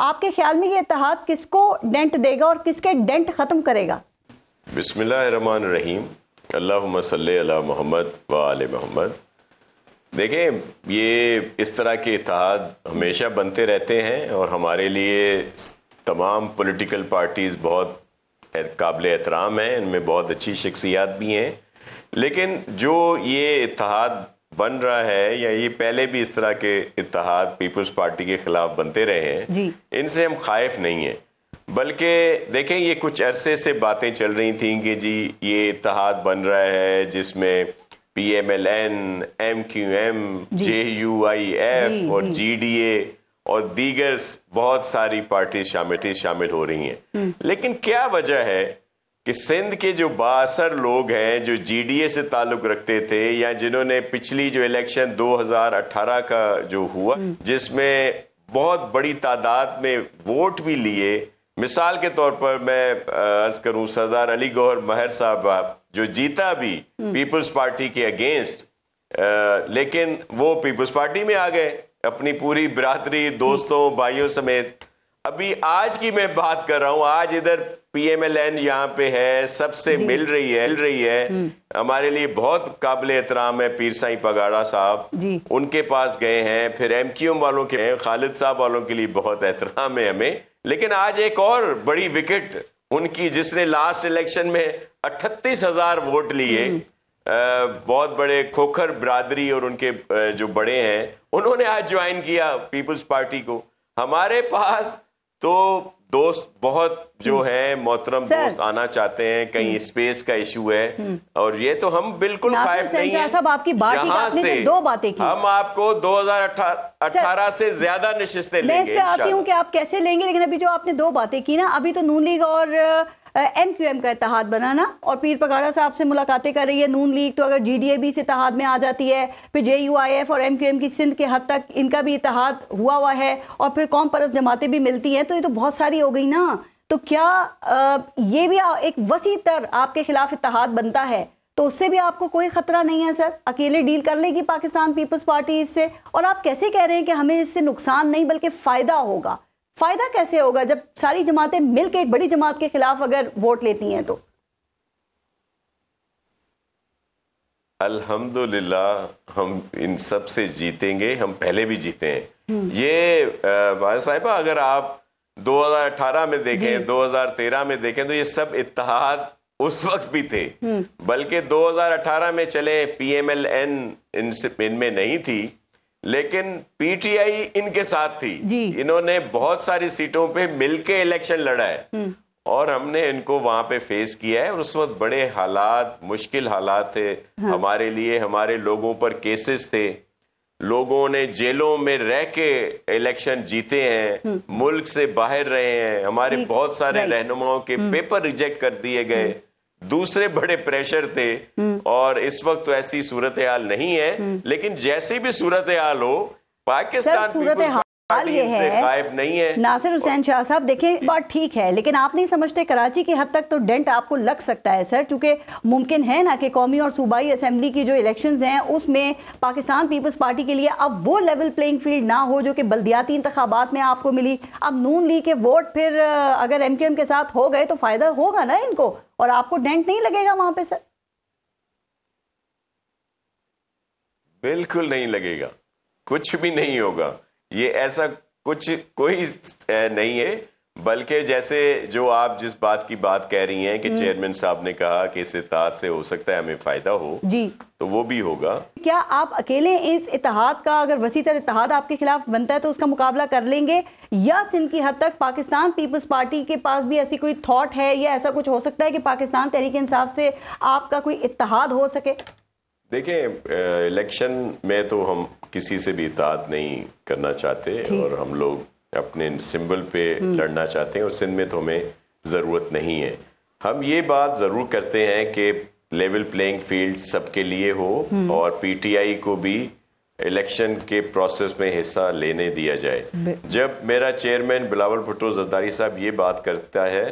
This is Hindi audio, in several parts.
आपके ख्याल में ये इतिहाद किसको डेंट देगा और किसके डेंट ख़त्म करेगा बिस्मिल्लाहमान रहीम अल्लाह सल मोहम्मद व आल मोहम्मद देखें ये इस तरह के इतिहाद हमेशा बनते रहते हैं और हमारे लिए तमाम पॉलिटिकल पार्टीज़ बहुत काबिल एहतराम हैं इनमें बहुत अच्छी शख्सियात भी हैं लेकिन जो ये इतिहाद बन रहा है या ये पहले भी इस तरह के इतिहाद पीपल्स पार्टी के खिलाफ बनते रहे हैं इनसे हम खाइफ नहीं है बल्कि देखें ये कुछ अरसे से बातें चल रही थी कि जी ये इतिहाद बन रहा है जिसमें P M L N M Q M J U I F और जी डी ए और दीगर बहुत सारी पार्टी शामिल शामिल हो रही हैं हम्म। लेकिन क्या वजह है कि सिंध के जो बासर लोग हैं जो जीडीए से ताल्लुक रखते थे या जिन्होंने पिछली जो इलेक्शन 2018 का जो हुआ हम्म। जिसमें बहुत बड़ी तादाद में वोट भी लिए मिसाल के तौर पर मैं अर्ज करूं सरदार अली गौहर महर साहब जो जीता भी हम्म। पीपल्स पार्टी के अगेंस्ट आ, लेकिन वो पीपल्स पार्टी में आ गए अपनी पूरी बिरादरी दोस्तों भाइयों समेत अभी आज की मैं बात कर रहा हूँ आज इधर पीएमएलएन यहाँ पे है सबसे मिल रही है मिल रही है हम्म। हमारे लिए बहुत काबिल एहतराम है पीर साई पगाड़ा साहब उनके पास गए हैं फिर एमक्यूएम वालों के हैं खालिद साहब वालों के लिए बहुत एहतराम है हमें लेकिन आज एक और बड़ी विकेट उनकी जिसने लास्ट इलेक्शन में अट्ठतीस हजार वोट लिए हम्म। बहुत बड़े खोखर बरादरी और उनके जो बड़े हैं उन्होंने आज ज्वाइन किया पीपुल्स पार्टी को हमारे पास तो दोस्त बहुत जो हम्म। है मोहतरम दोस्त आना चाहते हैं कहीं स्पेस हम्म। का इशू है हम्म। और ये तो हम बिल्कुल फाइव नहीं है सब आपकी बात आपने तो से दो बातें की हम आपको 2018 से ज्यादा नशिस्तें लेंगे मैं इस आती हूँ कि आप कैसे लेंगे लेकिन अभी जो आपने दो बातें की ना अभी तो नून लीग और एम क्यू एम का इतिहाद बनाना और पीर पकाड़ा साहब से मुलाकातें कर रही है नून लीग तो अगर जी डी ए भी इस इतिहाद में आ जाती है फिर जे यू आई एफ और एम क्यू एम की सिंध के हद तक इनका भी इतिहाद हुआ हुआ है और फिर कौम परस जमातें भी मिलती हैं तो ये तो बहुत सारी हो गई ना तो क्या आ, ये भी एक वसी तर आपके खिलाफ इतिहाद बनता है तो उससे भी आपको कोई खतरा नहीं है सर अकेले डील कर लेगी पाकिस्तान पीपल्स पार्टी इससे और आप कैसे कह रहे हैं कि हमें इससे नुकसान नहीं बल्कि फायदा होगा फायदा कैसे होगा जब सारी जमातें मिलकर एक बड़ी जमात के खिलाफ अगर वोट लेती हैं तो अल्हम्दुलिल्लाह हम इन सब से जीतेंगे हम पहले भी जीते हैं हम्म। ये साहिबा अगर आप 2018 में देखें 2013 में देखें तो ये सब इतिहाद उस वक्त भी थे हम्म। बल्कि 2018 में चले पीएमएलएन इनमें नहीं थी लेकिन पीटीआई इनके साथ थी इन्होंने बहुत सारी सीटों पे मिलके इलेक्शन लड़ा है हम्म। और हमने इनको वहां पे फेस किया है और उस वक्त बड़े हालात मुश्किल हालात थे हाँ। हमारे लिए हमारे लोगों पर केसेस थे लोगों ने जेलों में रह के इलेक्शन जीते हैं हम्म। मुल्क से बाहर रहे हैं हमारे बहुत सारे रहनुमाओं के पेपर हम्म। रिजेक्ट कर दिए गए दूसरे बड़े प्रेशर थे हम्म। और इस वक्त तो ऐसी सूरत हाल नहीं है हम्म। लेकिन जैसी भी सूरत हाल हो पाकिस्तान नहीं है नासिर हुसैन शाह साहब देखें बात ठीक है लेकिन आप नहीं समझते कराची की हद तक तो डेंट आपको लग सकता है सर चूंकि मुमकिन है ना कि कौमी और सूबाई असम्बली की जो इलेक्शन हैं उसमें पाकिस्तान पीपल्स पार्टी के लिए अब वो लेवल प्लेइंग फील्ड ना हो जो कि बल्दियाती इंतबात में आपको मिली अब नून ली के वोट फिर अगर एम के साथ हो गए तो फायदा होगा ना इनको और आपको डेंट नहीं लगेगा वहां पर सर बिल्कुल नहीं लगेगा कुछ भी नहीं होगा ये ऐसा कुछ कोई नहीं है बल्कि जैसे जो आप जिस बात की बात कह रही हैं कि हम्म। चेयरमैन साहब ने कहा कि इस इतिहाद से हो सकता है हमें फायदा हो जी तो वो भी होगा क्या आप अकेले इस इतिहाद का अगर वसी तर इतिहाद आपके खिलाफ बनता है तो उसका मुकाबला कर लेंगे या सिंध की हद तक पाकिस्तान पीपल्स पार्टी के पास भी ऐसी कोई थॉट है या ऐसा कुछ हो सकता है कि पाकिस्तान तहरीक इंसाफ से आपका कोई इतिहाद हो सके देखिए इलेक्शन में तो हम किसी से भी इतात नहीं करना चाहते और हम लोग अपने सिंबल पे हम्म। लड़ना चाहते हैं और सिंध में तो हमें ज़रूरत नहीं है हम ये बात ज़रूर करते हैं कि लेवल प्लेइंग फील्ड सबके लिए हो हम्म। और पीटीआई को भी इलेक्शन के प्रोसेस में हिस्सा लेने दिया जाए जब मेरा चेयरमैन बिलावल भुट्टो जद्दारी साहब ये बात करता है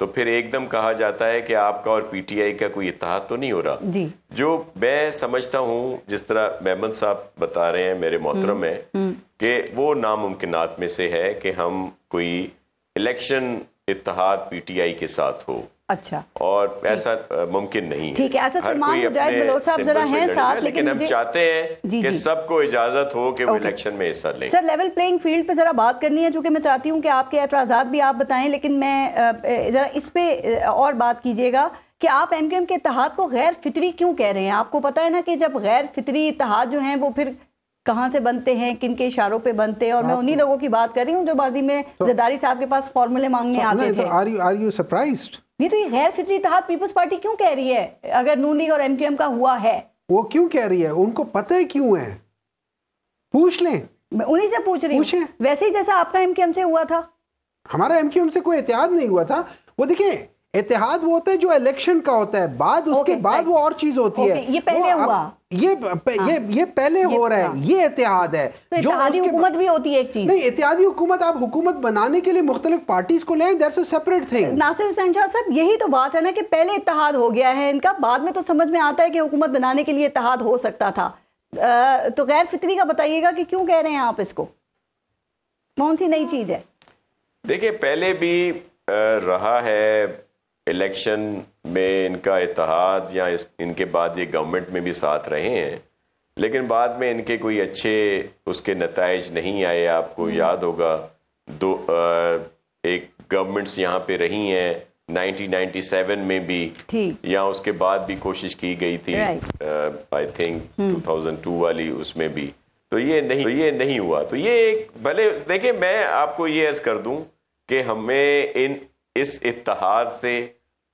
तो फिर एकदम कहा जाता है कि आपका और पीटीआई का कोई इतिहाद तो नहीं हो रहा जी। जो मैं समझता हूँ जिस तरह मेहमद साहब बता रहे हैं मेरे मोहतरम हम्म, में हम्म। कि वो नामुमकिनात में से है कि हम कोई इलेक्शन इतिहाद पीटीआई के साथ हो अच्छा और ऐसा मुमकिन नहीं ठीक है अच्छा सलमान मुजाहिद तो बलोच साहब जरा हैं साथ लेकिन हम चाहते हैं कि सबको इजाजत हो कि वो इलेक्शन में हिस्सा लें सर लेवल प्लेइंग फील्ड पे जरा बात करनी है जो कि मैं चाहती हूँ कि आपके एतराजात भी आप बताएं लेकिन मैं जरा इस पे और बात कीजिएगा कि आप एम के एम के इतिहाद को गैर फितरी क्यों कह रहे हैं आपको पता है ना कि जब गैर फितरी इतिहाद जो है वो फिर कहाँ से बनते हैं किन के इशारों पे बनते हैं और मैं उन्हीं लोगों की बात कर रही हूँ जो बाजी में तो, जदारी साहब के पास फॉर्मूले मांगने तो- आते तो थे आर यू यू सरप्राइज्ड ये तो ये गैर फितरी इतिहाद पीपल्स पार्टी क्यों कह रही है अगर नून लीग और एमकेएम का हुआ है वो क्यों कह रही है उनको पता है क्यों है पूछ लें मैं उन्हीं से पूछ रही हूँ वैसे ही जैसा आपका एमकेएम से हुआ था हमारा एमकेएम से कोई एहतियात नहीं हुआ था वो देखिए इतिहाद वो होता है जो इलेक्शन का होता है बाद उसके okay, बाद right. वो और चीज होती okay, है ये पहले हुआ ये हाँ। ये ये पहले ये हो रहा है हाँ। ये इतिहाद है तो जो हुकूमत भी होती है एक चीज नहीं इतिहादी हुकूमत आप हुकूमत बनाने के लिए मुख्तलिफ पार्टीज को लें that's a separate thing Nasir Hussain Shah साहब यही तो बात है ना कि पहले इतिहाद हो गया है इनका बाद में तो समझ में आता है कि हुकूमत बनाने के लिए इतिहाद हो सकता था तो गैर फितरी का बताइएगा कि क्यों कह रहे हैं आप इसको कौन सी नई चीज है देखिए पहले भी रहा है इलेक्शन में इनका इतिहाद या इस इनके बाद ये गवर्नमेंट में भी साथ रहे हैं लेकिन बाद में इनके कोई अच्छे उसके नतज नहीं आए आपको हम्म। याद होगा दो आ, एक गवर्नमेंट्स यहाँ पे रही हैं 1997 में भी या उसके बाद भी कोशिश की गई थी आई थिंक 2002 वाली उसमें भी तो ये नहीं तो ये नहीं हुआ तो ये एक भले देखिए मैं आपको ये ऐसा कर दूं कि हमें इन इस इतिहाद से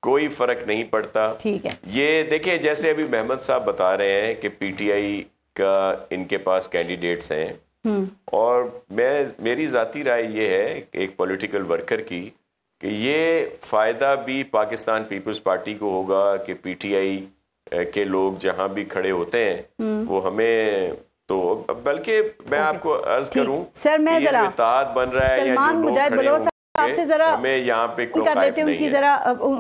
कोई फर्क नहीं पड़ता ठीक है ये देखिए जैसे अभी मेहमद साहब बता रहे हैं कि पीटीआई का इनके पास कैंडिडेट्स हैं हम्म। और मैं मेरी जाती राय ये है एक पॉलिटिकल वर्कर की कि ये फ़ायदा भी पाकिस्तान पीपल्स पार्टी को होगा कि पीटीआई के लोग जहां भी खड़े होते हैं हम्म। वो हमें तो बल्कि मैं आपको अर्ज करूं सर मैं इतिहाद बन रहा है या जो लोग खड़े आपसे जरा मैं यहाँ पे कर लेते हैं उनकी जरा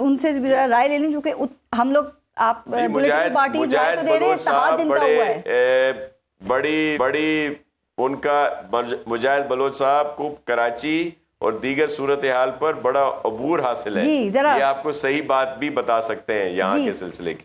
उनसे जरा राय ले लें चूंकि हम लोग आप पार्टी तो बलोच साहब बड़े बड़ी बड़ी उनका मुजाहिद बलोच साहब को कराची और दीगर सूरत हाल पर बड़ा अबूर हासिल है ये आपको सही बात भी बता सकते हैं यहाँ के सिलसिले की